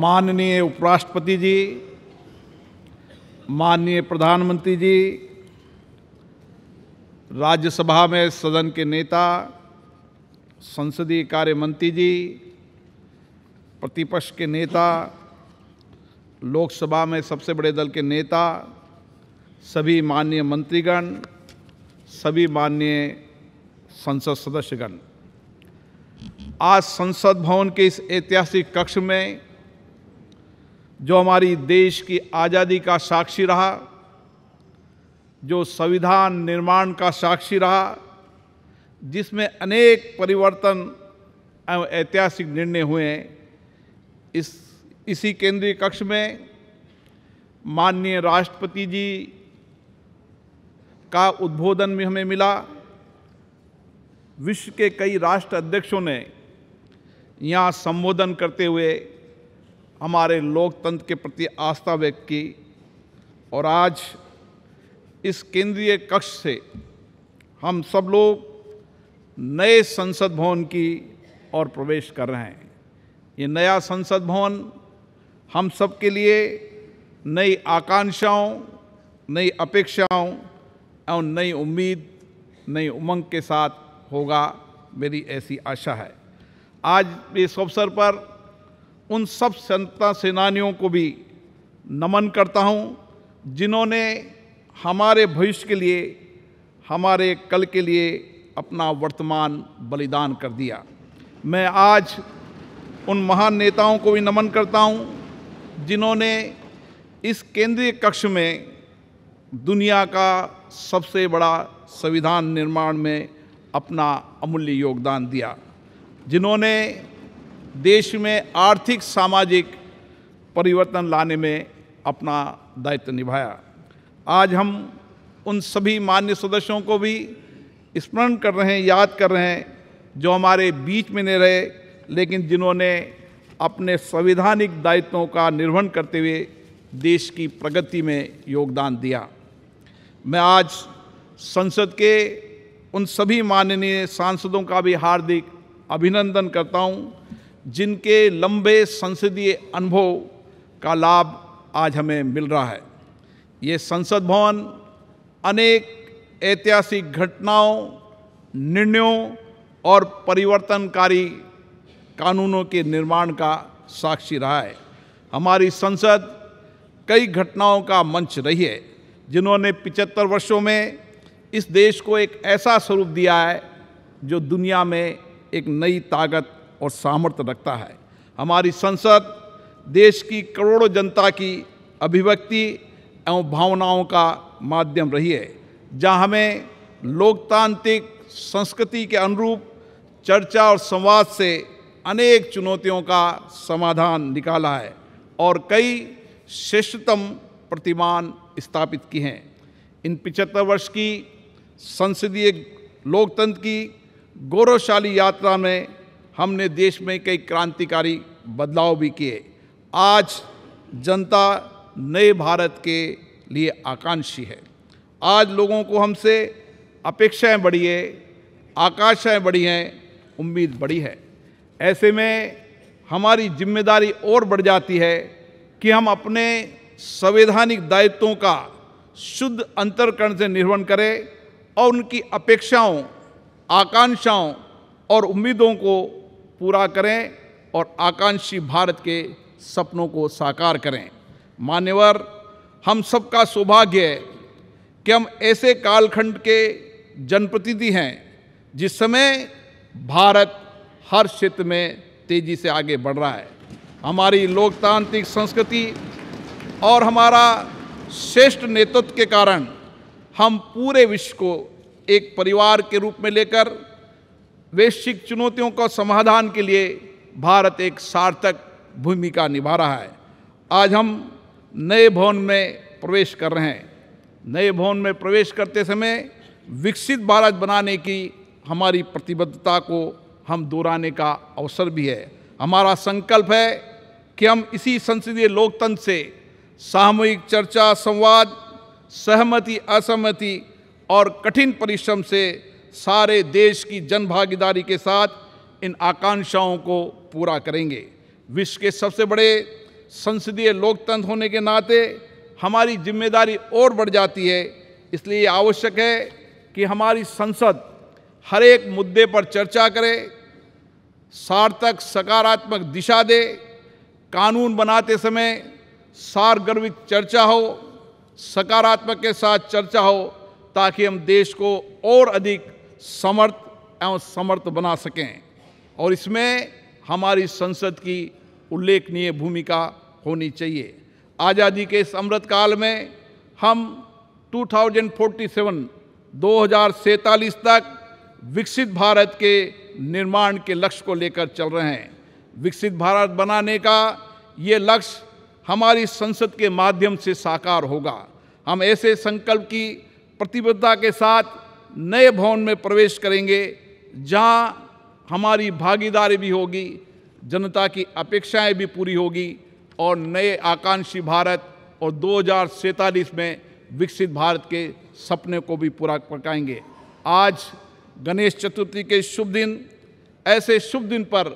माननीय उपराष्ट्रपति जी माननीय प्रधानमंत्री जी राज्यसभा में सदन के नेता संसदीय कार्य मंत्री जी प्रतिपक्ष के नेता लोकसभा में सबसे बड़े दल के नेता सभी माननीय मंत्रीगण सभी माननीय संसद सदस्यगण आज संसद भवन के इस ऐतिहासिक कक्ष में जो हमारी देश की आज़ादी का साक्षी रहा जो संविधान निर्माण का साक्षी रहा जिसमें अनेक परिवर्तन एवं ऐतिहासिक निर्णय हुए इस इसी केंद्रीय कक्ष में माननीय राष्ट्रपति जी का उद्बोधन भी हमें मिला विश्व के कई राष्ट्र अध्यक्षों ने यहाँ संबोधन करते हुए हमारे लोकतंत्र के प्रति आस्था व्यक्त की और आज इस केंद्रीय कक्ष से हम सब लोग नए संसद भवन की ओर प्रवेश कर रहे हैं ये नया संसद भवन हम सब के लिए नई आकांक्षाओं नई अपेक्षाओं एवं नई उम्मीद नई उमंग के साथ होगा मेरी ऐसी आशा है आज इस अवसर पर उन सब संता सेनानियों को भी नमन करता हूँ जिन्होंने हमारे भविष्य के लिए हमारे कल के लिए अपना वर्तमान बलिदान कर दिया मैं आज उन महान नेताओं को भी नमन करता हूँ जिन्होंने इस केंद्रीय कक्ष में दुनिया का सबसे बड़ा संविधान निर्माण में अपना अमूल्य योगदान दिया जिन्होंने देश में आर्थिक सामाजिक परिवर्तन लाने में अपना दायित्व निभाया आज हम उन सभी मान्य सदस्यों को भी स्मरण कर रहे हैं याद कर रहे हैं जो हमारे बीच में नहीं रहे लेकिन जिन्होंने अपने संविधानिक दायित्वों का निर्वहन करते हुए देश की प्रगति में योगदान दिया मैं आज संसद के उन सभी माननीय सांसदों का भी हार्दिक अभिनंदन करता हूं जिनके लंबे संसदीय अनुभव का लाभ आज हमें मिल रहा है ये संसद भवन अनेक ऐतिहासिक घटनाओं निर्णयों और परिवर्तनकारी कानूनों के निर्माण का साक्षी रहा है हमारी संसद कई घटनाओं का मंच रही है जिन्होंने 75 वर्षों में इस देश को एक ऐसा स्वरूप दिया है जो दुनिया में एक नई ताकत और सामर्थ्य रखता है हमारी संसद देश की करोड़ों जनता की अभिव्यक्ति एवं भावनाओं का माध्यम रही है जहाँ हमें लोकतांत्रिक संस्कृति के अनुरूप चर्चा और संवाद से अनेक चुनौतियों का समाधान निकाला है और कई श्रेष्ठतम प्रतिमान स्थापित की हैं इन पिचहत्तर वर्ष की संसदीय लोकतंत्र की गौरवशाली यात्रा में हमने देश में कई क्रांतिकारी बदलाव भी किए आज जनता नए भारत के लिए आकांक्षी है आज लोगों को हमसे अपेक्षाएं बढ़ी है आकांक्षाएं बढ़ी हैं उम्मीद बढ़ी है ऐसे में हमारी जिम्मेदारी और बढ़ जाती है कि हम अपने संवैधानिक दायित्वों का शुद्ध अंतरकरण से निर्वहन करें और उनकी अपेक्षाओं आकांक्षाओं और उम्मीदों को पूरा करें और आकांक्षी भारत के सपनों को साकार करें मान्यवर हम सबका सौभाग्य है कि हम ऐसे कालखंड के जनप्रतिनिधि हैं जिस समय भारत हर क्षेत्र में तेजी से आगे बढ़ रहा है हमारी लोकतांत्रिक संस्कृति और हमारा श्रेष्ठ नेतृत्व के कारण हम पूरे विश्व को एक परिवार के रूप में लेकर वैश्विक चुनौतियों का समाधान के लिए भारत एक सार्थक भूमिका निभा रहा है आज हम नए भवन में प्रवेश कर रहे हैं नए भवन में प्रवेश करते समय विकसित भारत बनाने की हमारी प्रतिबद्धता को हम दोहराने का अवसर भी है हमारा संकल्प है कि हम इसी संसदीय लोकतंत्र से सामूहिक चर्चा संवाद सहमति असहमति और कठिन परिश्रम से सारे देश की जन भागीदारी के साथ इन आकांक्षाओं को पूरा करेंगे विश्व के सबसे बड़े संसदीय लोकतंत्र होने के नाते हमारी जिम्मेदारी और बढ़ जाती है इसलिए आवश्यक है कि हमारी संसद हर एक मुद्दे पर चर्चा करे सार्थक सकारात्मक दिशा दे कानून बनाते समय सारगर्भित चर्चा हो सकारात्मक के साथ चर्चा हो ताकि हम देश को और अधिक समर्थ एवं समर्थ बना सकें और इसमें हमारी संसद की उल्लेखनीय भूमिका होनी चाहिए आज़ादी के इस अमृत काल में हम 2047 2047 तक विकसित भारत के निर्माण के लक्ष्य को लेकर चल रहे हैं विकसित भारत बनाने का ये लक्ष्य हमारी संसद के माध्यम से साकार होगा हम ऐसे संकल्प की प्रतिबद्धता के साथ नए भवन में प्रवेश करेंगे जहाँ हमारी भागीदारी भी होगी जनता की अपेक्षाएं भी पूरी होगी और नए आकांक्षी भारत और दो में विकसित भारत के सपने को भी पूरा पकाएंगे आज गणेश चतुर्थी के शुभ दिन ऐसे शुभ दिन पर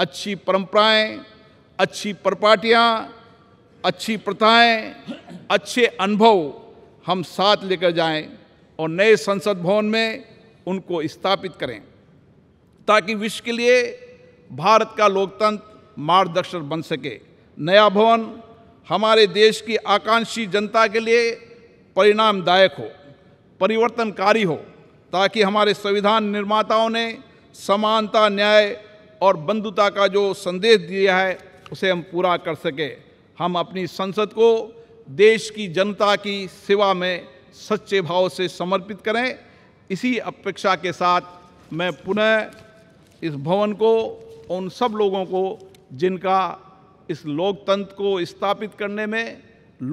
अच्छी परंपराएं, अच्छी परपाटियाँ अच्छी प्रथाएं, अच्छे अनुभव हम साथ लेकर जाएं और नए संसद भवन में उनको स्थापित करें ताकि विश्व के लिए भारत का लोकतंत्र मार्गदर्शक बन सके नया भवन हमारे देश की आकांक्षी जनता के लिए परिणामदायक हो परिवर्तनकारी हो ताकि हमारे संविधान निर्माताओं ने समानता न्याय और बंधुता का जो संदेश दिया है उसे हम पूरा कर सके हम अपनी संसद को देश की जनता की सेवा में सच्चे भाव से समर्पित करें इसी अपेक्षा के साथ मैं पुनः इस भवन को उन सब लोगों को जिनका इस लोकतंत्र को स्थापित करने में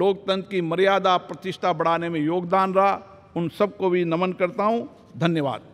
लोकतंत्र की मर्यादा प्रतिष्ठा बढ़ाने में योगदान रहा उन सबको भी नमन करता हूँ धन्यवाद